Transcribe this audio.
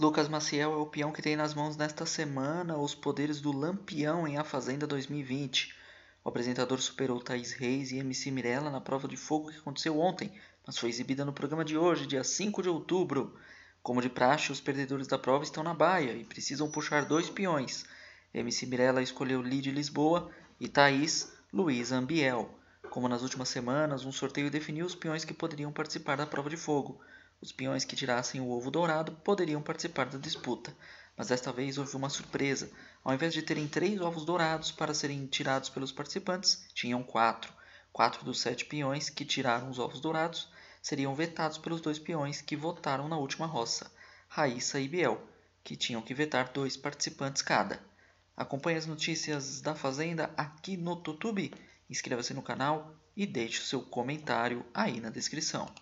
Lucas Maciel é o peão que tem nas mãos nesta semana os poderes do Lampião em A Fazenda 2020. O apresentador superou Thaís Reis e MC Mirella na prova de fogo que aconteceu ontem, mas foi exibida no programa de hoje, dia 5 de outubro. Como de praxe, os perdedores da prova estão na baia e precisam puxar dois peões. MC Mirella escolheu de Lisboa e Thaís Luiz Ambiel. Como nas últimas semanas, um sorteio definiu os peões que poderiam participar da prova de fogo. Os peões que tirassem o ovo dourado poderiam participar da disputa, mas desta vez houve uma surpresa. Ao invés de terem três ovos dourados para serem tirados pelos participantes, tinham quatro. Quatro dos sete peões que tiraram os ovos dourados seriam vetados pelos dois peões que votaram na última roça, Raíssa e Biel, que tinham que vetar dois participantes cada. Acompanhe as notícias da Fazenda aqui no YouTube, inscreva-se no canal e deixe o seu comentário aí na descrição.